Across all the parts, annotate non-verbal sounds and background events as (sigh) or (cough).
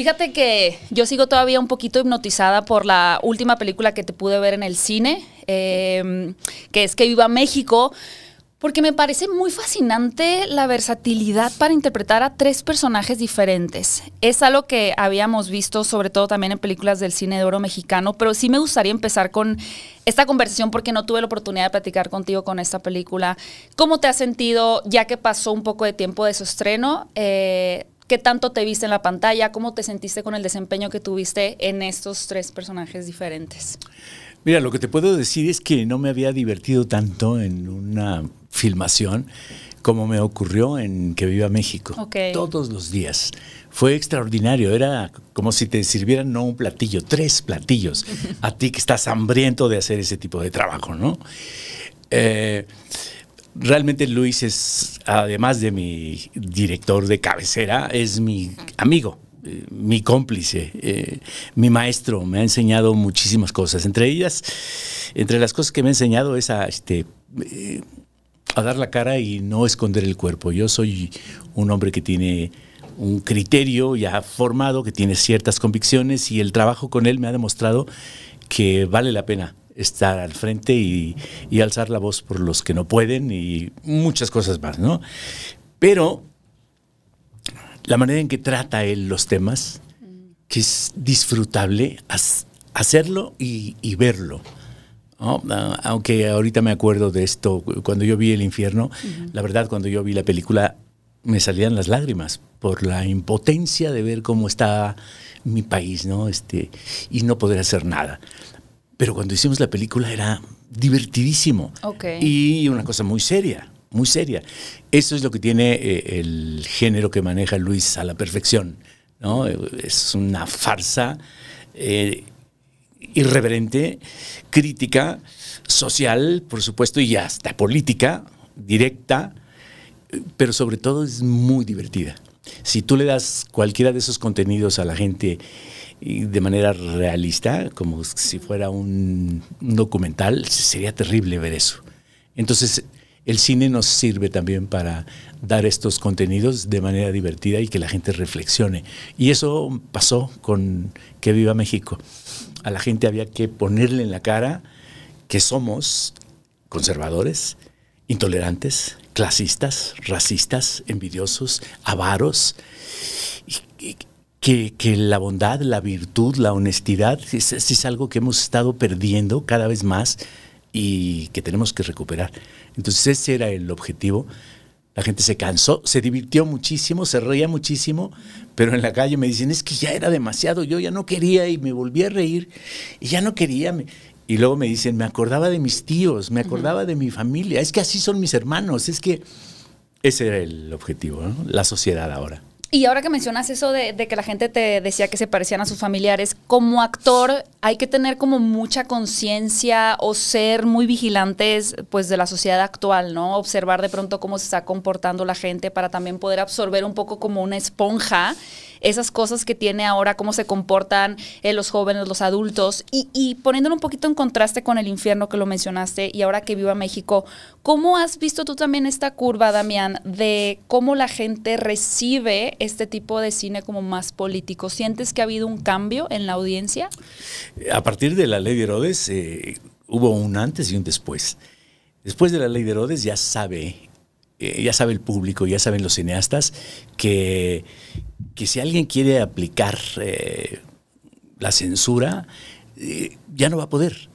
Fíjate que yo sigo todavía un poquito hipnotizada por la última película que te pude ver en el cine, em, que es Que Viva México. Porque me parece muy fascinante la versatilidad para interpretar a tres personajes diferentes. Es algo que habíamos visto sobre todo también en películas del cine de oro mexicano, pero sí me gustaría empezar con esta conversación porque no tuve la oportunidad de platicar contigo con esta película. ¿Cómo te has sentido ya que pasó un poco de tiempo de su estreno? Eh, qué tanto te viste en la pantalla, cómo te sentiste con el desempeño que tuviste en estos tres personajes diferentes. Mira, lo que te puedo decir es que no me había divertido tanto en una filmación como me ocurrió en Que Viva México. Todos los días. Fue extraordinario. Era como si te sirvieran no un platillo, tres platillos. (laughs) a ti que estás hambriento de hacer ese tipo de trabajo, ¿no? Eh, Realmente Luis es, además de mi director de cabecera, es mi amigo, eh, mi cómplice, eh, mi maestro. Me ha enseñado muchísimas cosas. Entre ellas, entre las cosas que me ha enseñado es a, este, eh, a dar la cara y no esconder el cuerpo. Yo soy un hombre que tiene un criterio ya formado, que tiene ciertas convicciones y el trabajo con él me ha demostrado que vale la pena estar al frente y, alzar la voz por los que no pueden y muchas cosas más, ¿no? Pero la manera en que trata él los temas, que es disfrutable hacerlo y, verlo. Aunque ahorita me acuerdo de esto, cuando yo vi El infierno, la verdad cuando yo vi la película me salían las lágrimas por la impotencia de ver cómo estaba mi país, ¿no? Este, y no poder hacer nada. Pero cuando hicimos la película era divertidísimo. Y una cosa muy seria, muy seria. Eso es lo que tiene eh, el género que maneja Luis a la perfección. ¿no? Es una farsa eh, irreverente, crítica, social, por supuesto, y hasta política, directa, pero sobre todo es muy divertida. Si tú le das cualquiera de esos contenidos a la gente de manera realista, como si fuera un, documental, sería terrible ver eso. Entonces, el cine nos sirve también para dar estos contenidos de manera divertida y que la gente reflexione. Y eso pasó con Que Viva México. A la gente había que ponerle en la cara que somos conservadores, intolerantes, clasistas, racistas, envidiosos, avaros, que, la bondad, la virtud, la honestidad es, es algo que hemos estado perdiendo cada vez más y que tenemos que recuperar. Entonces ese era el objetivo. La gente se cansó, se divirtió muchísimo, se reía muchísimo, pero en la calle me dicen, es que ya era demasiado, yo ya no quería y me volví a reír y ya no quería, y luego me dicen, me acordaba de mis tíos, me acordaba de mi familia, es que así son mis hermanos, es que ese era el objetivo, la sociedad ahora. Y ahora que mencionas eso de, que la gente te decía que se parecían a sus familiares, como actor hay que tener como mucha conciencia o ser muy vigilantes pues de la sociedad actual, ¿no? Observar de pronto cómo se está comportando la gente para también poder absorber un poco como una esponja esas cosas que tiene ahora, cómo se comportan eh, los jóvenes, los adultos, y, y poniéndolo un poquito en contraste con el infierno que lo mencionaste y ahora que viva México, ¿cómo has visto tú también esta curva, Damián, de cómo la gente recibe este tipo de cine como más político. ¿Sientes que ha habido un cambio en la audiencia? A partir de la ley de Herodes eh, hubo un antes y un después. Después de la ley de Herodes ya sabe, eh, ya sabe el público, ya saben los cineastas que, si alguien quiere aplicar eh, la censura, ya no va a poder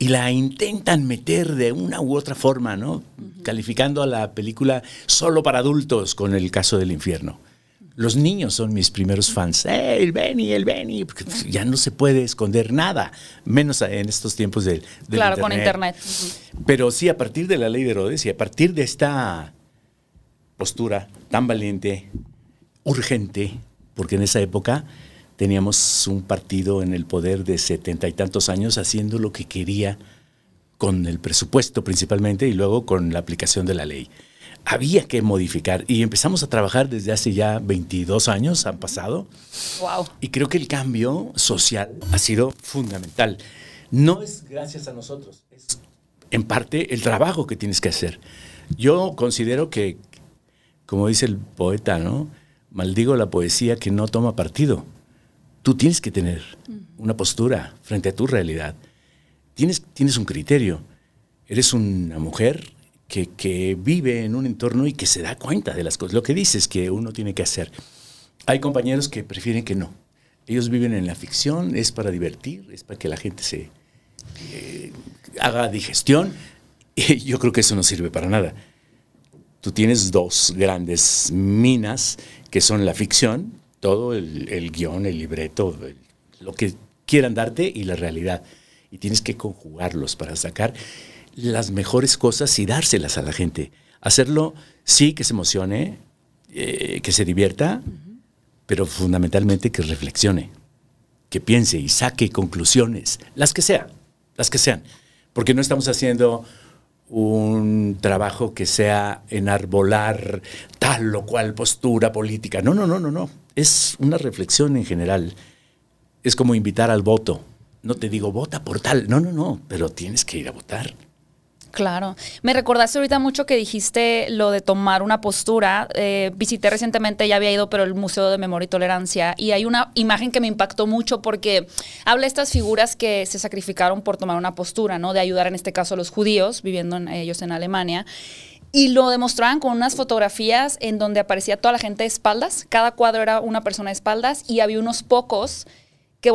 y la intentan meter de una u otra forma, ¿no? Calificando a la película solo para adultos con el caso del infierno. Los niños son mis primeros fans. ¡Eh, el Benny, el Benny! Pues, ya no se puede esconder nada, menos en estos tiempos del, claro, con Internet. Pero sí, a partir de la ley de Herodes y a partir de esta postura tan valiente, urgente, porque en esa época teníamos un partido en el poder de setenta y tantos años haciendo lo que quería con el presupuesto principalmente y luego con la aplicación de la ley había que modificar y empezamos a trabajar desde hace ya 22 años, han pasado. Y creo que el cambio social ha sido fundamental. No es gracias a nosotros, es en parte el trabajo que tienes que hacer. Yo considero que, como dice el poeta, ¿no? Maldigo la poesía que no toma partido. Tú tienes que tener una postura frente a tu realidad. Tienes, tienes un criterio. Eres una mujer, que, vive en un entorno y que se da cuenta de las cosas. Lo que dices que uno tiene que hacer. Hay compañeros que prefieren que no. Ellos viven en la ficción, es para divertir, es para que la gente se eh, haga digestión. Y (laughs) yo creo que eso no sirve para nada. Tú tienes dos grandes minas que son la ficción, todo el, guión, el libreto, lo que quieran darte y la realidad. Y tienes que conjugarlos para sacar las mejores cosas y dárselas a la gente. Hacerlo, sí, que se emocione, eh, que se divierta, pero fundamentalmente que reflexione, que piense y saque conclusiones, las que sean, las que sean. Porque no estamos haciendo un trabajo que sea enarbolar tal o cual postura política. No, no, no, no, no. Es una reflexión en general. Es como invitar al voto. No te digo vota por tal. No, no, no. Pero tienes que ir a votar. Claro. Me recordaste ahorita mucho que dijiste lo de tomar una postura. Eh, visité recientemente, ya había ido, pero el Museo de Memoria y Tolerancia. Y hay una imagen que me impactó mucho porque habla de estas figuras que se sacrificaron por tomar una postura, ¿no? De ayudar en este caso a los judíos, viviendo ellos en Alemania. Y lo demostraban con unas fotografías en donde aparecía toda la gente de espaldas. Cada cuadro era una persona de espaldas y había unos pocos que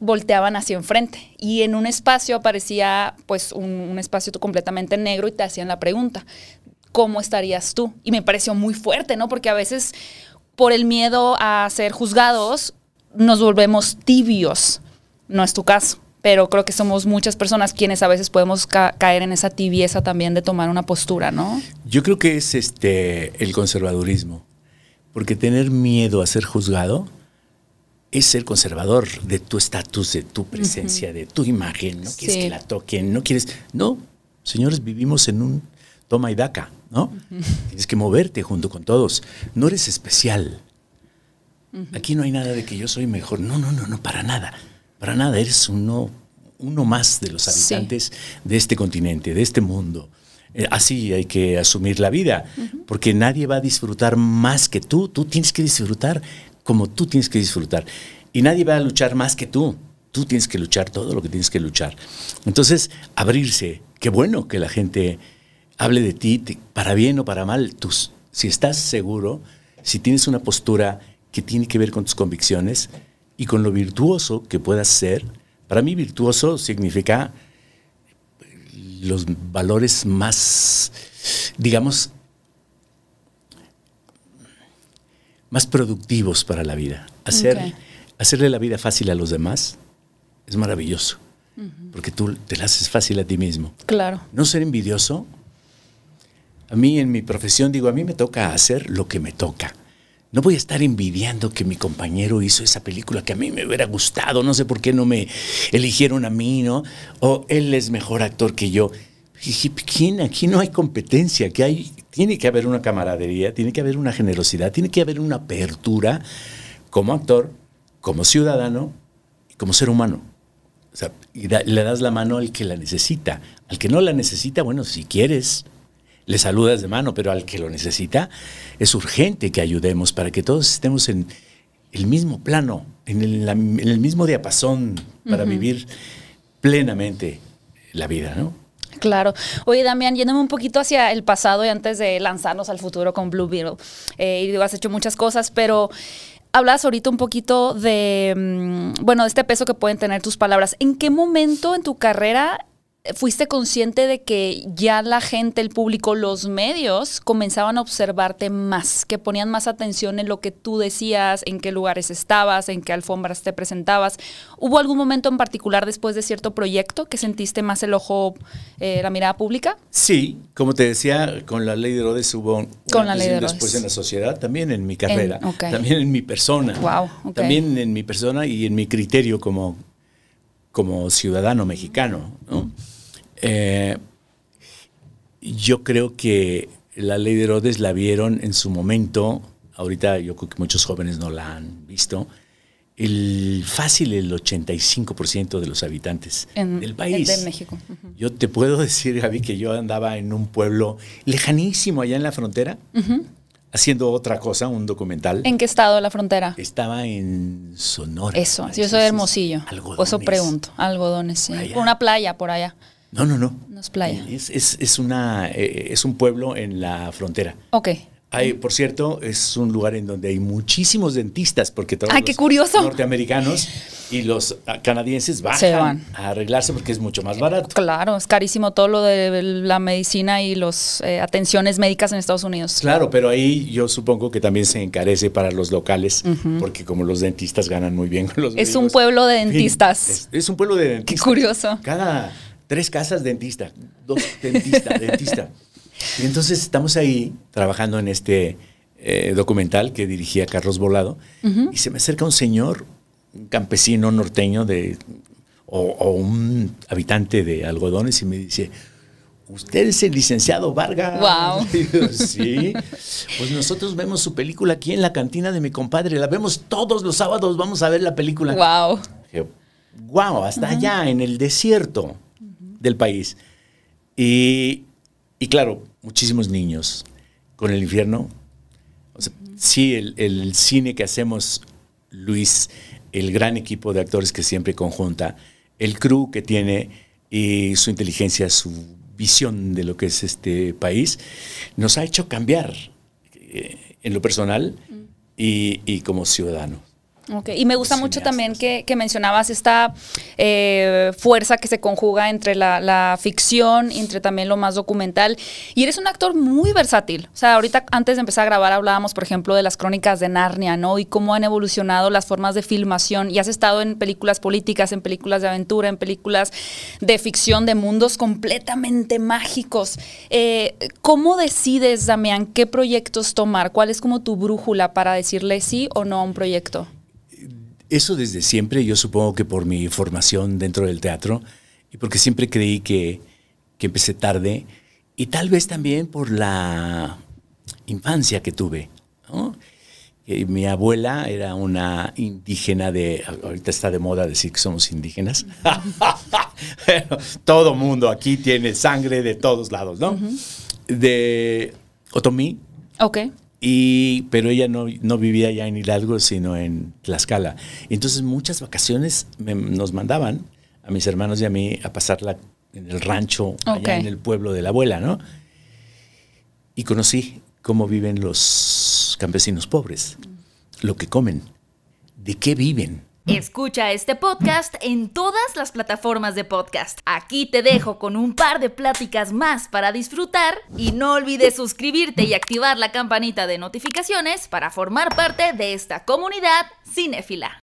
volteaban hacia enfrente y en un espacio aparecía pues un, un espacio completamente negro y te hacían la pregunta, ¿cómo estarías tú? Y me pareció muy fuerte, ¿no? Porque a veces por el miedo a ser juzgados nos volvemos tibios, no es tu caso pero creo que somos muchas personas quienes a veces podemos caer en esa tibieza también de tomar una postura, ¿no? Yo creo que es este el conservadurismo, porque tener miedo a ser juzgado es el conservador de tu estatus, de tu presencia, de tu imagen. No quieres que la toquen, no quieres. No, señores, vivimos en un toma y daca, ¿no? Tienes que moverte junto con todos. No eres especial. Aquí no hay nada de que yo soy mejor. No, no, no, no, para nada. Para nada. Eres uno, uno más de los habitantes de este continente, de este mundo. Eh, así hay que asumir la vida, porque nadie va a disfrutar más que tú. Tú tienes que disfrutar como tú tienes que disfrutar. Y nadie va a luchar más que tú. Tú tienes que luchar todo lo que tienes que luchar. Entonces, abrirse. Qué bueno que la gente hable de ti, para bien o para mal. Tú, si estás seguro, si tienes una postura que tiene que ver con tus convicciones y con lo virtuoso que puedas ser, para mí virtuoso significa los valores más, digamos, más productivos para la vida. Hacer, Hacerle la vida fácil a los demás es maravilloso, porque tú te la haces fácil a ti mismo. Claro. No ser envidioso. A mí en mi profesión digo, a mí me toca hacer lo que me toca. No voy a estar envidiando que mi compañero hizo esa película que a mí me hubiera gustado, no sé por qué no me eligieron a mí, ¿no? O él es mejor actor que yo. Aquí no hay competencia, hay, tiene que haber una camaradería, tiene que haber una generosidad, tiene que haber una apertura como actor, como ciudadano como ser humano. O sea, y le das la mano al que la necesita. Al que no la necesita, bueno, si quieres, le saludas de mano, pero al que lo necesita, es urgente que ayudemos para que todos estemos en el mismo plano, en el, mismo diapasón para vivir plenamente la vida, ¿no? Claro. Oye, Damián, yéndome un poquito hacia el pasado y antes de lanzarnos al futuro con Blue Beetle. Eh, y has hecho muchas cosas, pero hablas ahorita un poquito de, mm, bueno, de este peso que pueden tener tus palabras. ¿En qué momento en tu carrera fuiste consciente de que ya la gente, el público, los medios comenzaban a observarte más, que ponían más atención en lo que tú decías, en qué lugares estabas, en qué alfombras te presentabas. ¿Hubo algún momento en particular después de cierto proyecto que sentiste más el ojo, eh, la mirada pública? Sí, como te decía, con la ley de Rodés hubo con la ley después en la sociedad, también en mi carrera, también en mi persona, wow, también en mi persona y en mi criterio como, como ciudadano mexicano. ¿no? Eh, yo creo que la ley de Herodes la vieron en su momento, ahorita yo creo que muchos jóvenes no la han visto, el fácil el 85% de los habitantes del país. De México. Yo te puedo (laughs) decir, Javi que yo andaba en un pueblo lejanísimo allá en la frontera, haciendo otra cosa, un documental. ¿En qué estado la frontera? Estaba en Sonora. Eso, yo soy Hermosillo. Algodones. Eso pregunto, algodones, una playa por allá. No, no, no. No es playa. Es, una, eh, es un pueblo en la frontera. Ok. Hay, por cierto, es un lugar en donde hay muchísimos dentistas, porque todos los norteamericanos y los ah, canadienses bajan van. a arreglarse porque es mucho más eh, barato. Claro, es carísimo todo lo de la medicina y las eh, atenciones médicas en Estados Unidos. Claro, pero ahí yo supongo que también se encarece para los locales, porque como los dentistas ganan muy bien con los Es un pueblo de dentistas. es, un pueblo de dentistas. Qué curioso. Cada Tres casas, dentista. Dos, dentista, (laughs) dentista. Y entonces estamos ahí trabajando en este eh, documental que dirigía Carlos Volado. Y se me acerca un señor, un campesino norteño de, o, un habitante de algodones, y me dice, usted es el licenciado Vargas. Wow. (laughs) sí. Pues nosotros vemos su película aquí en la cantina de mi compadre. La vemos todos los sábados, vamos a ver la película. Wow. wow, hasta allá, en el desierto del país. Y, y claro, muchísimos niños con el infierno. sí, el, el, cine que hacemos, Luis, el gran equipo de actores que siempre conjunta, el crew que tiene y su inteligencia, su visión de lo que es este país, nos ha hecho cambiar eh, en lo personal mm. y, y como ciudadano. Y me gusta mucho también que, mencionabas esta eh, fuerza que se conjuga entre la, ficción y entre también lo más documental. Y eres un actor muy versátil. O sea, ahorita antes de empezar a grabar hablábamos, por ejemplo, de las crónicas de Narnia, ¿no? Y cómo han evolucionado las formas de filmación. Y has estado en películas políticas, en películas de aventura, en películas de ficción, de mundos completamente mágicos. Eh, ¿Cómo decides, Damián, qué proyectos tomar? ¿Cuál es como tu brújula para decirle sí o no a un proyecto? Eso desde siempre, yo supongo que por mi formación dentro del teatro y porque siempre creí que, empecé tarde y tal vez también por la infancia que tuve. mi abuela era una indígena de, ahorita está de moda decir que somos indígenas. (laughs) todo mundo aquí tiene sangre de todos lados, ¿no? De Otomí. Ok. Y, pero ella no, vivía ya en Hidalgo, sino en Tlaxcala. Entonces muchas vacaciones nos mandaban a mis hermanos y a mí a pasarla en el rancho, allá en el pueblo de la abuela, ¿no? Y conocí cómo viven los campesinos pobres, lo que comen, de qué viven. Escucha este podcast en todas las plataformas de podcast. Aquí te dejo con un par de pláticas más para disfrutar y no olvides suscribirte y activar la campanita de notificaciones para formar parte de esta comunidad cinéfila.